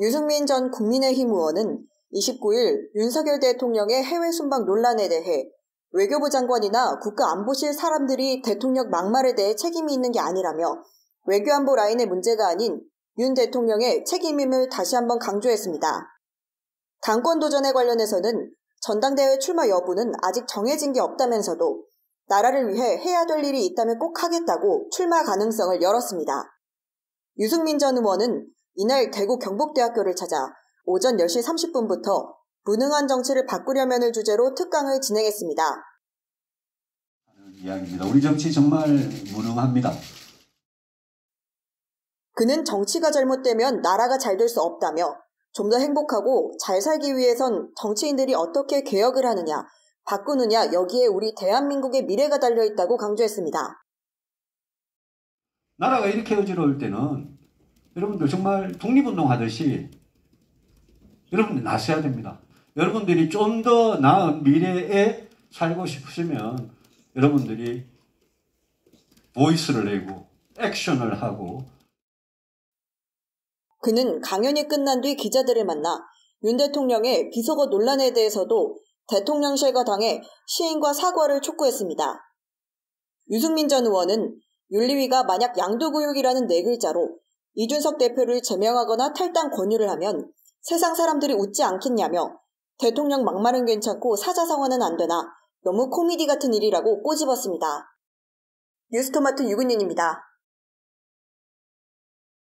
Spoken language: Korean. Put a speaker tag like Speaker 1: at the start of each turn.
Speaker 1: 유승민 전 국민의힘 의원은 29일 윤석열 대통령의 해외 순방 논란에 대해 외교부 장관이나 국가안보실 사람들이 대통령 막말에 대해 책임이 있는 게 아니라며 외교안보 라인의 문제가 아닌 윤 대통령의 책임임을 다시 한번 강조했습니다. 당권 도전에 관련해서는 전당대회 출마 여부는 아직 정해진 게 없다면서도 나라를 위해 해야 될 일이 있다면 꼭 하겠다고 출마 가능성을 열었습니다. 유승민 전 의원은 이날 대구 경북대학교를 찾아 오전 10시 30분부터 무능한 정치를 바꾸려면을 주제로 특강을 진행했습니다.
Speaker 2: 이야기입니다. 우리 정치 정말 무능합니다.
Speaker 1: 그는 정치가 잘못되면 나라가 잘 될 수 없다며 좀 더 행복하고 잘 살기 위해선 정치인들이 어떻게 개혁을 하느냐, 바꾸느냐 여기에 우리 대한민국의 미래가 달려 있다고 강조했습니다.
Speaker 2: 나라가 이렇게 어지러울 때는 여러분들 정말 독립운동 하듯이 여러분들 나서야 됩니다. 여러분들이 좀 더 나은 미래에 살고 싶으시면 여러분들이 보이스를 내고 액션을 하고
Speaker 1: 그는 강연이 끝난 뒤 기자들을 만나 윤 대통령의 비서거 논란에 대해서도 대통령실과 당에 시인과 사과를 촉구했습니다. 유승민 전 의원은 윤리위가 만약 양도구역이라는 네 글자로 이준석 대표를 제명하거나 탈당 권유를 하면 세상 사람들이 웃지 않겠냐며 대통령 막말은 괜찮고 사자성어는 안 되나 너무 코미디 같은 일이라고 꼬집었습니다. 뉴스토마토 유근윤입니다.